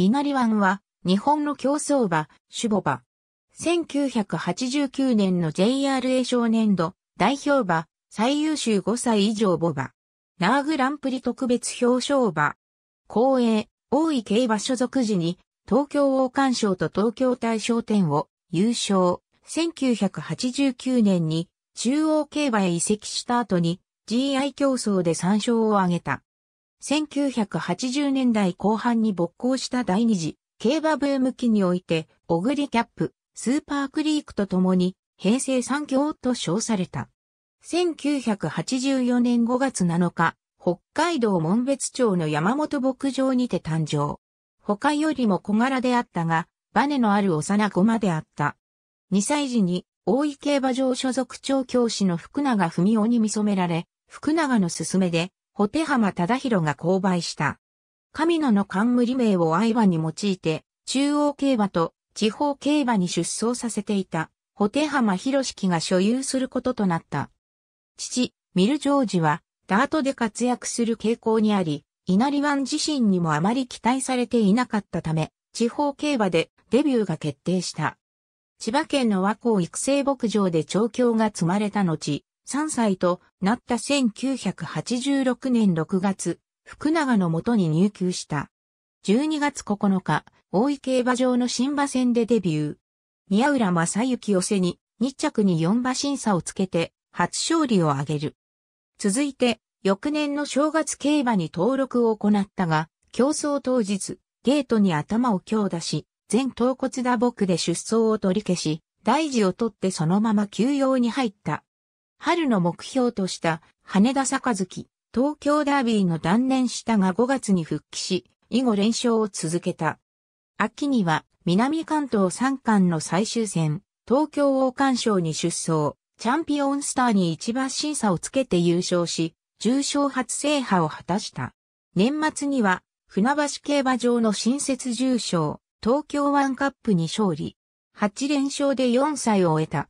稲荷湾は、日本の競走馬、守母馬。1989年の JRA 少年度、代表馬、最優秀5歳以上母馬。ナーグランプリ特別表彰馬。公営、大井競馬所属時に、東京王冠賞と東京大賞典を優勝。1989年に中央競馬へ移籍した後に GI 競争で3勝を挙げた。1980年代後半に勃興した第二次競馬ブーム期において、オグリキャップ、スーパークリークと共に、平成産業と称された。1984年5月7日、北海道門別町の山本牧場にて誕生。他よりも小柄であったが、バネのある幼子まであった。2歳児に、大井競馬場所属長教師の福永文夫に見染められ、福永の勧めで、ホテ浜忠ロが購買した。神野の冠名を相場に用いて、中央競馬と地方競馬に出走させていた、ホテ浜シキが所有することとなった。父、ミル・ジョージは、ダートで活躍する傾向にあり、稲荷湾自身にもあまり期待されていなかったため、地方競馬でデビューが決定した。千葉県の和光育成牧場で調教が積まれた後、3歳となった1986年6月、福永のもとに入球した。12月9日、大井競馬場の新馬戦でデビュー。宮浦正幸を背に、日着に4馬審査をつけて、初勝利を挙げる。続いて、翌年の正月競馬に登録を行ったが、競争当日、ゲートに頭を強打し、全頭骨打撲で出走を取り消し、大事を取ってそのまま休養に入った。春の目標とした羽田坂月、東京ダービーの断念したが5月に復帰し、以後連勝を続けた。秋には南関東3冠の最終戦、東京王冠賞に出走、チャンピオンスターに一番審査をつけて優勝し、重賞初制覇を果たした。年末には船橋競馬場の新設重賞、東京ワンカップに勝利。8連勝で4歳を終えた。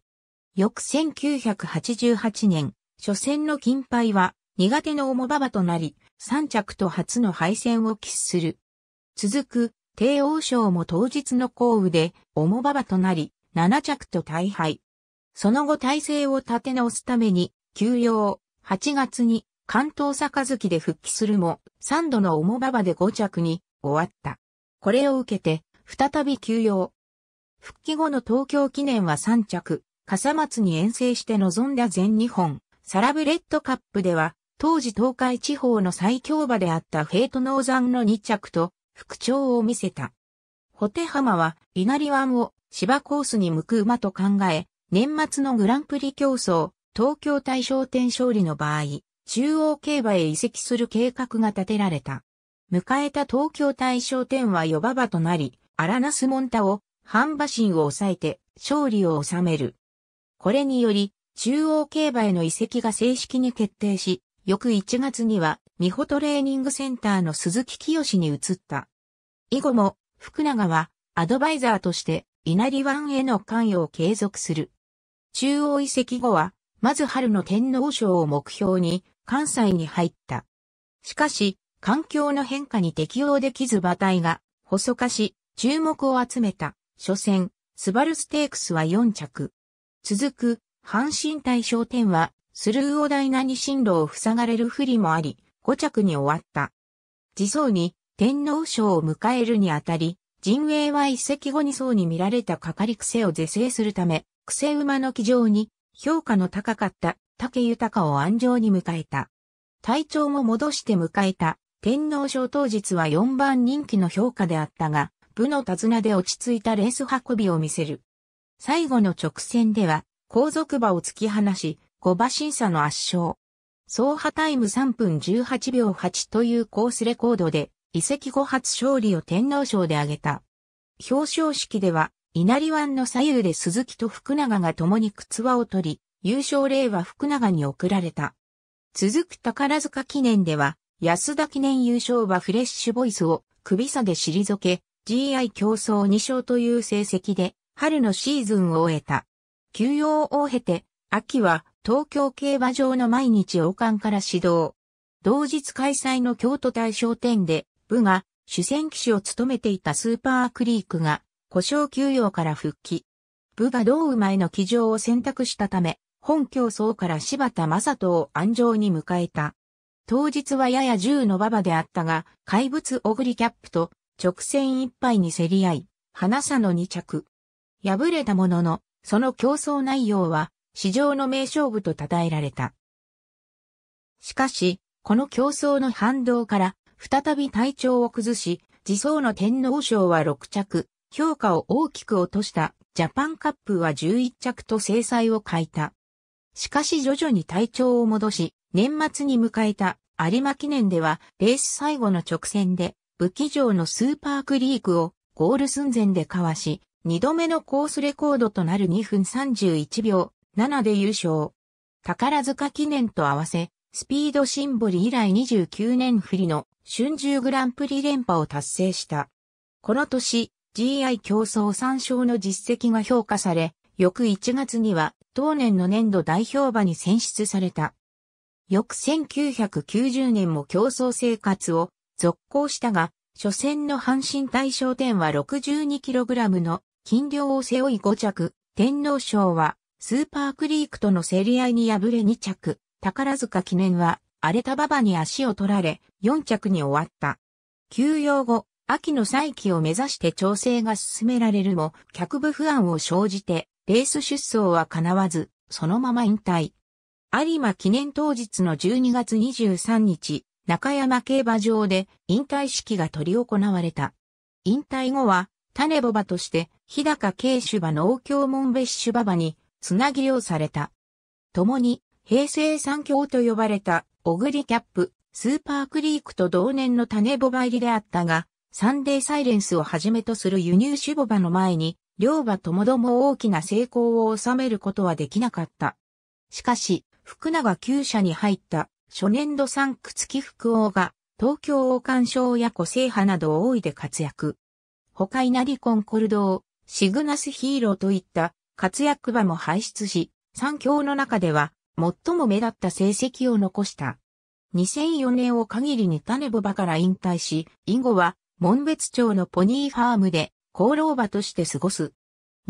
翌1988年、初戦の金牌は苦手の重馬場となり、3着と初の敗戦を喫する。続く、帝王賞も当日の降雨で重馬場となり、7着と大敗。その後体制を立て直すために、休養、8月に関東杯で復帰するも、3度の重馬場で5着に終わった。これを受けて、再び休養。復帰後の東京記念は3着、笠松に遠征して臨んだ全日本、サラブレッドカップでは、当時東海地方の最強馬であったフェイトノーザンの2着と、復調を見せた。ホテハマは、稲荷湾を芝コースに向く馬と考え、年末のグランプリ競争、東京大賞典勝利の場合、中央競馬へ移籍する計画が立てられた。迎えた東京大賞典は4馬場となり、アラナスモンタを、半馬身を抑えて、勝利を収める。これにより、中央競馬への移籍が正式に決定し、翌1月には、美穂トレーニングセンターの鈴木清に移った。以後も、福永は、アドバイザーとして、稲荷湾への関与を継続する。中央移籍後は、まず春の天皇賞を目標に、関西に入った。しかし、環境の変化に適応できず馬体が、細化し、注目を集めた、初戦、スバルステークスは4着。続く、阪神大象点は、スルーオダイナに進路を塞がれる不利もあり、5着に終わった。次走に、天皇賞を迎えるにあたり、陣営は一席後に層に見られたかかり癖を是正するため、癖馬の騎乗に、評価の高かった竹豊を安城に迎えた。体調も戻して迎えた天皇賞当日は4番人気の評価であったが、部の手綱で落ち着いたレース運びを見せる。最後の直線では、後続馬を突き放し、5馬審査の圧勝。総破タイム3分18秒8というコースレコードで、移籍後初勝利を天皇賞で挙げた。表彰式では、稲荷湾の左右で鈴木と福永が共に靴輪を取り、優勝例は福永に贈られた。続く宝塚記念では、安田記念優勝馬フレッシュボイスを首差で退け、GI 競争2勝という成績で春のシーズンを終えた。休養を経て、秋は東京競馬場の毎日王冠から始動。同日開催の京都大商店で、部が主戦騎手を務めていたスーパークリークが故障休養から復帰。部が同馬への騎乗を選択したため、本競争から柴田正人を安城に迎えた。当日はやや銃の馬場であったが、怪物オグリキャップと直線いっぱいに競り合い、花さの2着。敗れたものの、その競争内容は、市場の名勝負と称えられた。しかし、この競争の反動から、再び体調を崩し、自走の天皇賞は6着、評価を大きく落としたジャパンカップは11着と制裁を欠いた。しかし徐々に体調を戻し、年末に迎えた有馬記念では、レース最後の直線で、武器城のスーパークリークをゴール寸前でかわし、2度目のコースレコードとなる2分31秒7で優勝。宝塚記念と合わせ、スピードシンボリ以来29年振りの春秋グランプリ連覇を達成した。この年、GI 競争3勝の実績が評価され、翌1月には当年の年度代表馬に選出された。翌1990年も競争生活を続行したが、初戦の阪神大象点は 62kg の金漁を背負い5着、天皇賞は、スーパークリークとの競り合いに敗れ2着、宝塚記念は、荒れた馬場に足を取られ、4着に終わった。休養後、秋の再起を目指して調整が進められるも、客部不安を生じて、レース出走は叶わず、そのまま引退。有馬記念当日の12月23日、中山競馬場で引退式が取り行われた。引退後は、種ボバとして日高慶主馬の王教門別主馬場に、つなぎをされた。共に、平成三強と呼ばれた、オグリキャップ、スーパークリークと同年の種ボバ入りであったが、サンデーサイレンスをはじめとする輸入種ボバの前に、両馬ともども大きな成功を収めることはできなかった。しかし、福永旧社に入った初年度産区付き福王が、東京王冠賞や個性派などをいで活躍。他稲荷コンコルドー、シグナスヒーローといった活躍馬も輩出し、三強の中では最も目立った成績を残した。2004年を限りに種ボ場から引退し、以後は門別町のポニーファームで功労馬として過ごす。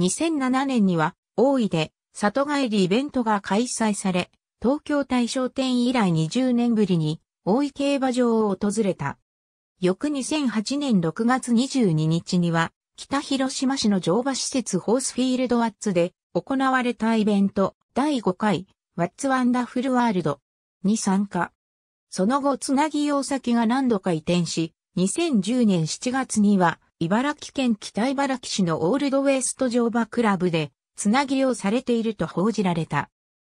2007年には大井で里帰りイベントが開催され、東京大賞典以来20年ぶりに大井競馬場を訪れた。翌2008年6月22日には北広島市の乗馬施設ホースフィールドワッツで行われたイベント第5回ワッツワンダフルワールドに参加。その後つなぎ用先が何度か移転し、2010年7月には茨城県北茨城市のオールドウエスト乗馬クラブでつなぎをされていると報じられた。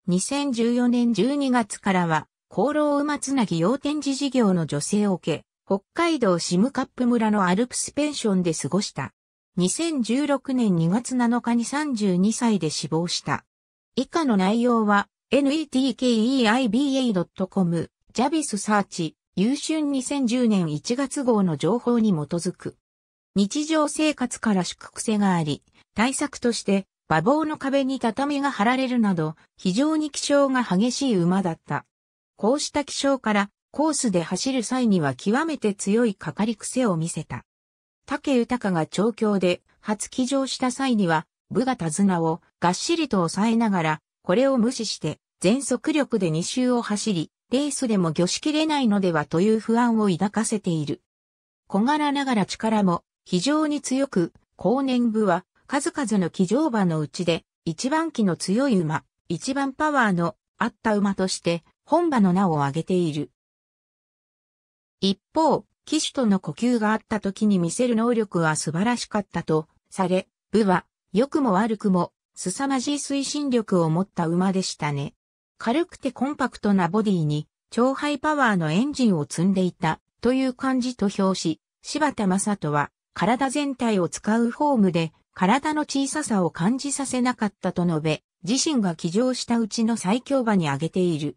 2014年12月からは、厚労馬つなぎ用展示事業の助成を受け、北海道シムカップ村のアルプスペンションで過ごした。2016年2月7日に32歳で死亡した。以下の内容は netkeiba.com ジャビスサーチ優秀2010年1月号の情報に基づく。日常生活から宿癖があり、対策として馬房の壁に畳が張られるなど、非常に気象が激しい馬だった。こうした気象から、コースで走る際には極めて強いかかり癖を見せた。竹豊が調教で初騎乗した際には、部が手綱をがっしりと抑えながら、これを無視して全速力で2周を走り、レースでも魚しきれないのではという不安を抱かせている。小柄ながら力も非常に強く、後年部は数々の騎乗馬のうちで一番気の強い馬、一番パワーのあった馬として本馬の名を挙げている。一方、騎手との呼吸があった時に見せる能力は素晴らしかったとされ、部は良くも悪くも凄まじい推進力を持った馬でしたね。軽くてコンパクトなボディに超ハイパワーのエンジンを積んでいたという感じと評し、柴田正人は体全体を使うフォームで体の小ささを感じさせなかったと述べ、自身が騎乗したうちの最強馬に挙げている。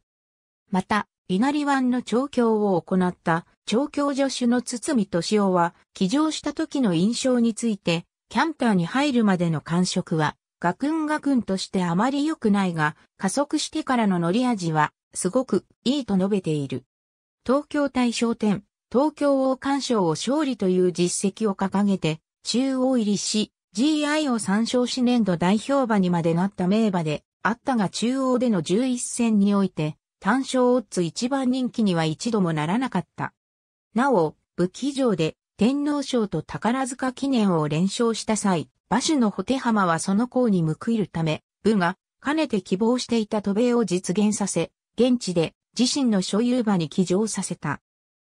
また、稲荷湾の調教を行った調教助手の堤敏夫は、起乗した時の印象について、キャンターに入るまでの感触は、ガクンガクンとしてあまり良くないが、加速してからの乗り味は、すごくいいと述べている。東京大賞典、東京王冠賞を勝利という実績を掲げて、中央入りし、GI を参照し年度代表馬にまでなった名馬で、あったが中央での11戦において、単勝オッズ一番人気には一度もならなかった。なお、武器城で天皇賞と宝塚記念を連勝した際、馬主のホテ浜はその功に報いるため、部がかねて希望していた渡米を実現させ、現地で自身の所有馬に騎乗させた。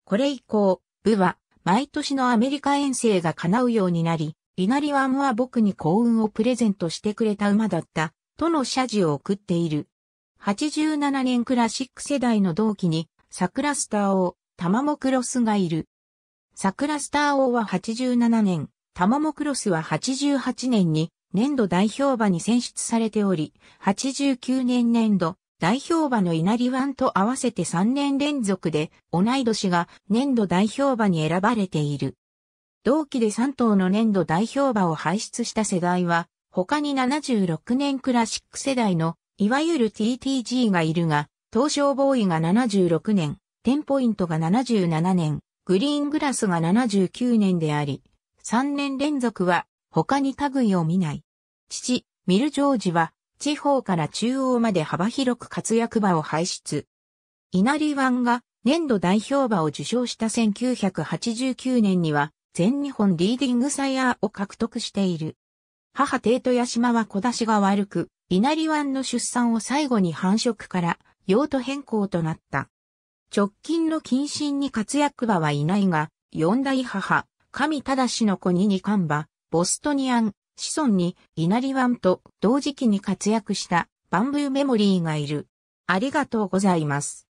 これ以降、部は毎年のアメリカ遠征が叶うようになり、リナリワンは僕に幸運をプレゼントしてくれた馬だった、との謝辞を送っている。87年クラシック世代の同期に、サクラスターをタマモクロスがいる。桜スター王は87年、タマモクロスは88年に年度代表馬に選出されており、89年年度代表馬の稲荷湾と合わせて3年連続で同い年が年度代表馬に選ばれている。同期で3頭の年度代表馬を輩出した世代は、他に76年クラシック世代のいわゆる TTG がいるが、東証ボーイが76年、テンポイントが77年、グリーングラスが79年であり、3年連続は他に類を見ない。父、ミルジョージは地方から中央まで幅広く活躍場を輩出。稲荷湾が年度代表馬を受賞した1989年には全日本リーディングサイヤーを獲得している。母帝都八島は小出しが悪く、稲荷湾の出産を最後に繁殖から用途変更となった。直近の近親に活躍馬はいないが、四代母、神忠の子に二冠馬、ボストニアン、子孫に稲荷湾と同時期に活躍したバンブーメモリーがいる。ありがとうございます。